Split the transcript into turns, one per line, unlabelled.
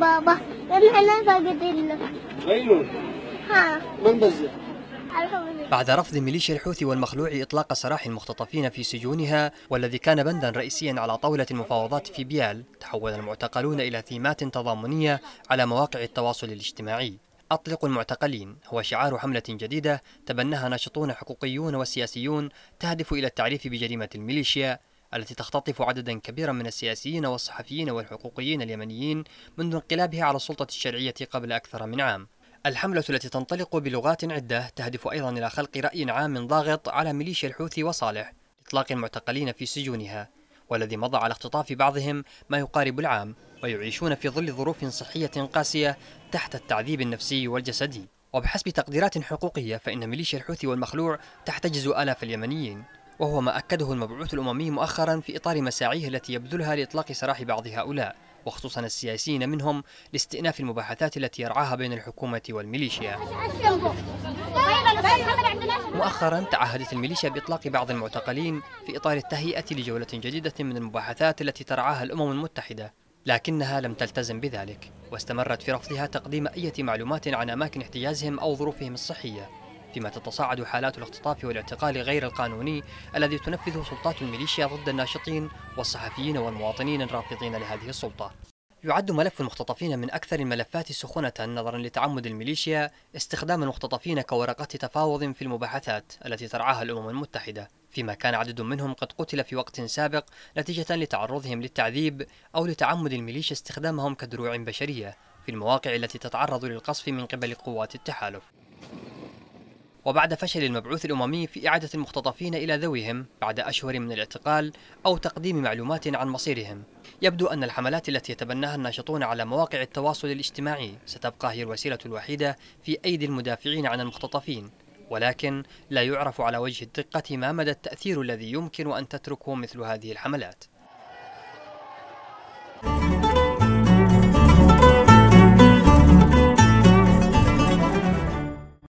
بابا بعد رفض ميليشيا الحوثي والمخلوع إطلاق سراح المختطفين في سجونها والذي كان بندا رئيسيا على طاولة المفاوضات في بيال تحول المعتقلون إلى ثيمات تضامنية على مواقع التواصل الاجتماعي أطلق المعتقلين هو شعار حملة جديدة تبناها ناشطون حقوقيون وسياسيون تهدف إلى التعريف بجريمة الميليشيا التي تختطف عددا كبيرا من السياسيين والصحفيين والحقوقيين اليمنيين منذ انقلابها على السلطة الشرعية قبل أكثر من عام الحملة التي تنطلق بلغات عدة تهدف أيضا إلى خلق رأي عام ضاغط على ميليشيا الحوثي وصالح إطلاق المعتقلين في سجونها والذي مضى على اختطاف بعضهم ما يقارب العام ويعيشون في ظل ظروف صحية قاسية تحت التعذيب النفسي والجسدي وبحسب تقديرات حقوقية فإن ميليشيا الحوثي والمخلوع تحتجز آلاف اليمنيين وهو ما أكده المبعوث الأممي مؤخرا في إطار مساعيه التي يبذلها لإطلاق سراح بعض هؤلاء وخصوصا السياسيين منهم لاستئناف المباحثات التي يرعاها بين الحكومة والميليشيا مؤخرا تعهدت الميليشيا بإطلاق بعض المعتقلين في إطار التهيئة لجولة جديدة من المباحثات التي ترعاها الأمم المتحدة لكنها لم تلتزم بذلك واستمرت في رفضها تقديم أي معلومات عن أماكن احتجازهم أو ظروفهم الصحية فيما تتصاعد حالات الاختطاف والاعتقال غير القانوني الذي تنفذه سلطات الميليشيا ضد الناشطين والصحفيين والمواطنين الرافضين لهذه السلطة يعد ملف المختطفين من أكثر الملفات سخونة نظرا لتعمد الميليشيا استخدام المختطفين كورقة تفاوض في المباحثات التي ترعاها الأمم المتحدة فيما كان عدد منهم قد قتل في وقت سابق نتيجة لتعرضهم للتعذيب أو لتعمد الميليشيا استخدامهم كدروع بشرية في المواقع التي تتعرض للقصف من قبل قوات التحالف وبعد فشل المبعوث الأممي في إعادة المختطفين إلى ذويهم بعد أشهر من الاعتقال أو تقديم معلومات عن مصيرهم يبدو أن الحملات التي يتبناها الناشطون على مواقع التواصل الاجتماعي ستبقى هي الوسيلة الوحيدة في أيدي المدافعين عن المختطفين ولكن لا يعرف على وجه الدقة ما مدى التأثير الذي يمكن أن تتركه مثل هذه الحملات